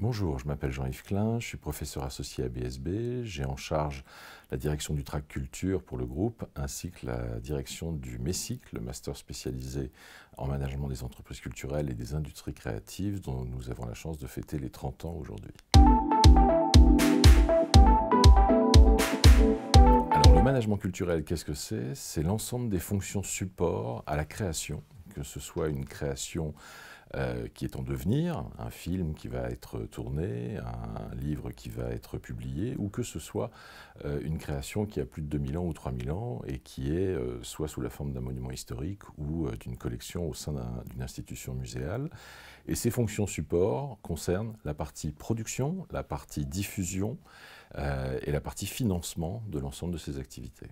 Bonjour, je m'appelle Jean-Yves Klein, je suis professeur associé à BSB, j'ai en charge la direction du track culture pour le groupe ainsi que la direction du MESIC, le master spécialisé en management des entreprises culturelles et des industries créatives dont nous avons la chance de fêter les 30 ans aujourd'hui. Alors le management culturel, qu'est-ce que c'est C'est l'ensemble des fonctions support à la création, que ce soit une création euh, qui est en devenir, un film qui va être tourné, un livre qui va être publié, ou que ce soit euh, une création qui a plus de 2000 ans ou 3000 ans et qui est euh, soit sous la forme d'un monument historique ou d'une collection au sein d'une institution muséale. Et ces fonctions support concernent la partie production, la partie diffusion et la partie financement de l'ensemble de ces activités.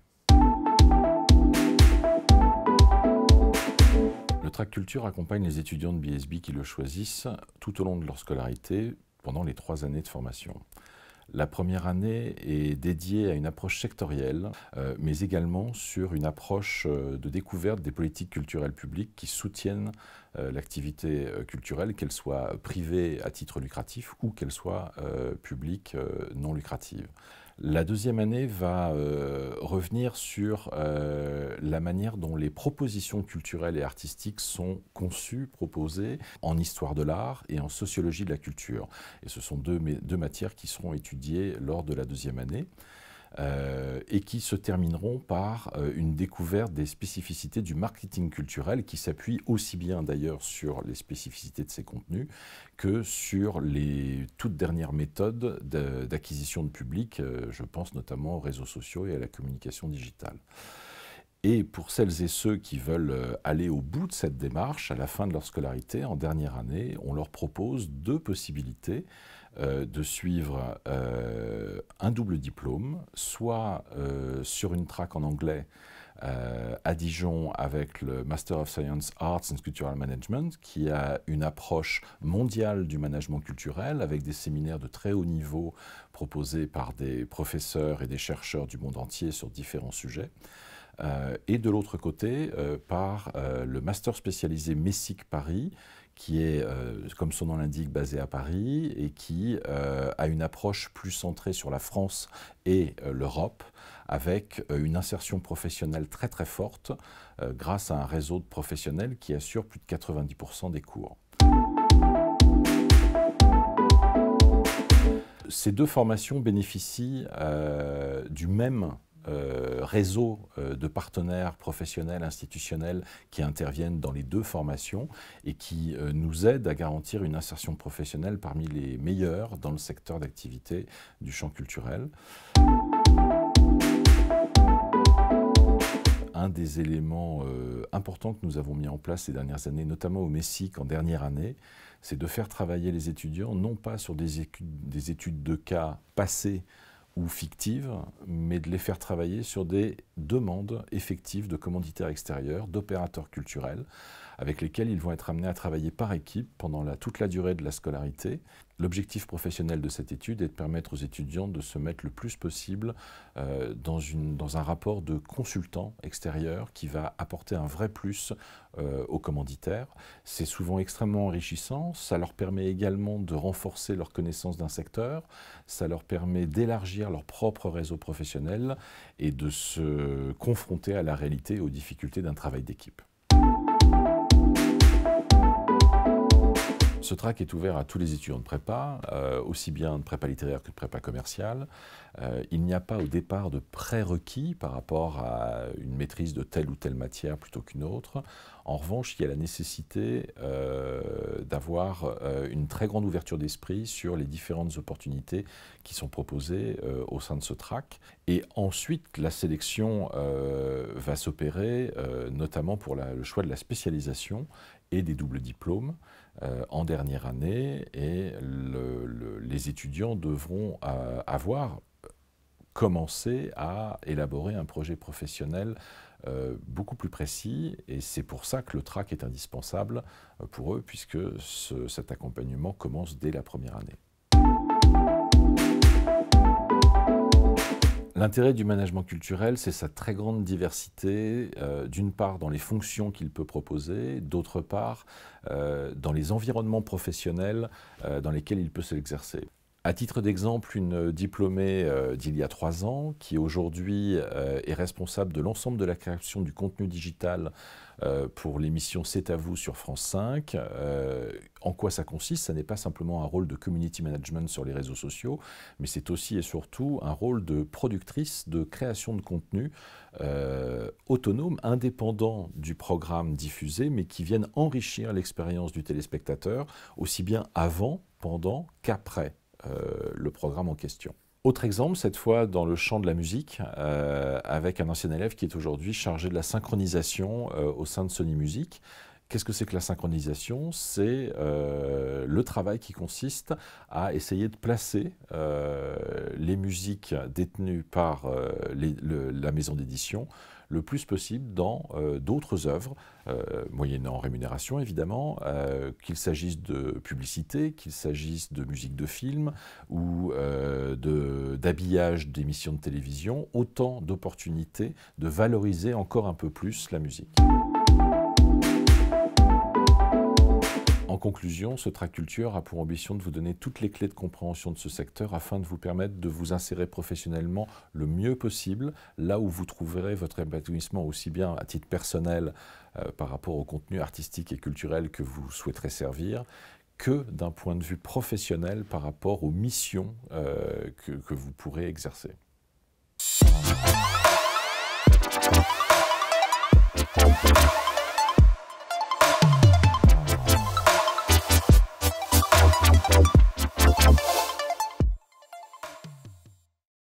Track Culture accompagne les étudiants de BSB qui le choisissent tout au long de leur scolarité pendant les trois années de formation. La première année est dédiée à une approche sectorielle, euh, mais également sur une approche euh, de découverte des politiques culturelles publiques qui soutiennent euh, l'activité culturelle, qu'elle soit privée à titre lucratif ou qu'elle soit publique non lucrative. La deuxième année va euh, revenir sur euh, la manière dont les propositions culturelles et artistiques sont conçues, proposées en histoire de l'art et en sociologie de la culture. Et ce sont deux matières qui seront étudiées lors de la deuxième année. Euh, et qui se termineront par euh, une découverte des spécificités du marketing culturel qui s'appuie aussi bien d'ailleurs sur les spécificités de ces contenus que sur les toutes dernières méthodes d'acquisition de public, euh, je pense notamment aux réseaux sociaux et à la communication digitale. Et pour celles et ceux qui veulent euh, aller au bout de cette démarche, à la fin de leur scolarité, en dernière année, on leur propose deux possibilités euh, de suivre euh, un double diplôme, soit sur une traque en anglais à Dijon avec le Master of Science Arts and Cultural Management, qui a une approche mondiale du management culturel, avec des séminaires de très haut niveau proposés par des professeurs et des chercheurs du monde entier sur différents sujets. Euh, et de l'autre côté euh, par euh, le master spécialisé Messic Paris, qui est, comme son nom l'indique, basé à Paris et qui a une approche plus centrée sur la France et l'Europe, avec une insertion professionnelle très très forte grâce à un réseau de professionnels qui assure plus de 90% des cours. Ces deux formations bénéficient du même euh, réseau euh, de partenaires professionnels, institutionnels qui interviennent dans les deux formations et qui euh, nous aident à garantir une insertion professionnelle parmi les meilleurs dans le secteur d'activité du champ culturel. un des éléments importants que nous avons mis en place ces dernières années, notamment au Messique en dernière année, c'est de faire travailler les étudiants non pas sur des des études de cas passées ou fictives, mais de les faire travailler sur des demande effective de commanditaires extérieurs, d'opérateurs culturels, avec lesquels ils vont être amenés à travailler par équipe pendant la, toute la durée de la scolarité. L'objectif professionnel de cette étude est de permettre aux étudiants de se mettre le plus possible euh, dans, une, dans, un rapport de consultant extérieur qui va apporter un vrai plus euh, aux commanditaires. C'est souvent extrêmement enrichissant, ça leur permet également de renforcer leur connaissance d'un secteur, ça leur permet d'élargir leur propre réseau professionnel et de se euh, confrontés à la réalité et aux difficultés d'un travail d'équipe. Ce track est ouvert à tous les étudiants de prépa, euh, aussi bien de prépa littéraire que de prépa commerciale. Euh, il n'y a pas au départ de prérequis par rapport à une maîtrise de telle ou telle matière plutôt qu'une autre. En revanche, il y a la nécessité euh, d'avoir une très grande ouverture d'esprit sur les différentes opportunités qui sont proposées au sein de ce track. Et ensuite, la sélection va s'opérer, notamment pour le choix de la spécialisation et des doubles diplômes euh, en dernière année et les étudiants devront euh, avoir commencé à élaborer un projet professionnel euh, beaucoup plus précis et c'est pour ça que le track est indispensable pour eux puisque cet accompagnement commence dès la première année. L'intérêt du management culturel, c'est sa très grande diversité, euh, d'une part dans les fonctions qu'il peut proposer, d'autre part euh, dans les environnements professionnels euh, dans lesquels il peut s'exercer. À titre d'exemple, une diplômée euh, d'il y a trois ans, qui aujourd'hui euh, est responsable de l'ensemble de la création du contenu digital euh, pour l'émission C'est à vous sur France 5. en quoi ça consiste Ce n'est pas simplement un rôle de community management sur les réseaux sociaux, mais c'est aussi et surtout un rôle de productrice de création de contenu autonome, indépendant du programme diffusé, mais qui viennent enrichir l'expérience du téléspectateur, aussi bien avant, pendant qu'après euh, le programme en question. Autre exemple, cette fois dans le champ de la musique, euh, avec un ancien élève qui est aujourd'hui chargé de la synchronisation euh, au sein de Sony Music. Qu'est-ce que c'est que la synchronisation C'est le travail qui consiste à essayer de placer les musiques détenues par la maison d'édition le plus possible dans euh, d'autres œuvres, euh, moyennant rémunération évidemment, euh, qu'il s'agisse de publicité, qu'il s'agisse de musique de film ou d'habillage d'émissions de télévision, autant d'opportunités de valoriser encore un peu plus la musique. En conclusion, ce track culture a pour ambition de vous donner toutes les clés de compréhension de ce secteur afin de vous permettre de vous insérer professionnellement le mieux possible, là où vous trouverez votre épanouissement aussi bien à titre personnel euh, par rapport au contenu artistique et culturel que vous souhaiterez servir, que d'un point de vue professionnel par rapport aux missions euh, que vous pourrez exercer.